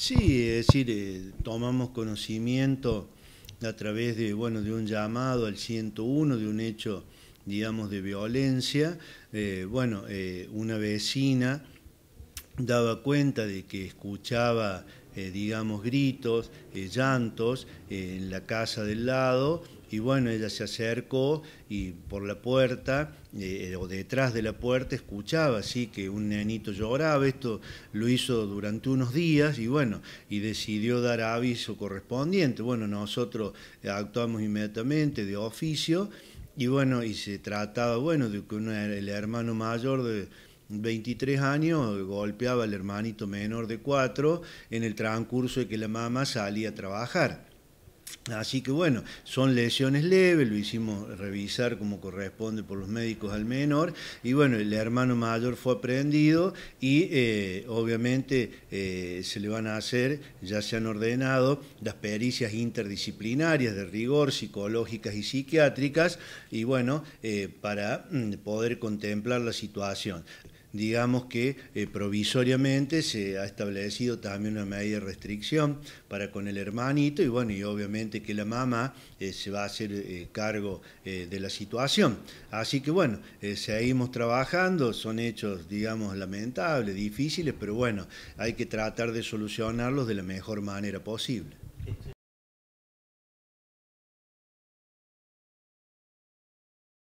Sí, es decir, eh, tomamos conocimiento a través de, bueno, de un llamado al 101, de un hecho, digamos, de violencia. Eh, bueno, eh, una vecina daba cuenta de que escuchaba, eh, digamos, gritos, eh, llantos eh, en la casa del lado. Y bueno, ella se acercó y por la puerta o detrás de la puerta escuchaba así que un nenito lloraba. Esto lo hizo durante unos días y bueno, y decidió dar aviso correspondiente. Bueno, nosotros actuamos inmediatamente de oficio y bueno, y se trataba, bueno, de que el hermano mayor de, 23 años, golpeaba al hermanito menor de 4 en el transcurso de que la mamá salía a trabajar. Así que bueno, son lesiones leves, lo hicimos revisar como corresponde por los médicos al menor y bueno, el hermano mayor fue aprendido y eh, obviamente eh, se le van a hacer, ya se han ordenado las pericias interdisciplinarias de rigor, psicológicas y psiquiátricas y bueno, eh, para mm, poder contemplar la situación digamos que eh, provisoriamente se ha establecido también una medida de restricción para con el hermanito y bueno, y obviamente que la mamá eh, se va a hacer eh, cargo de la situación. Así que bueno, seguimos trabajando, son hechos, digamos, lamentables, difíciles, pero bueno, hay que tratar de solucionarlos de la mejor manera posible.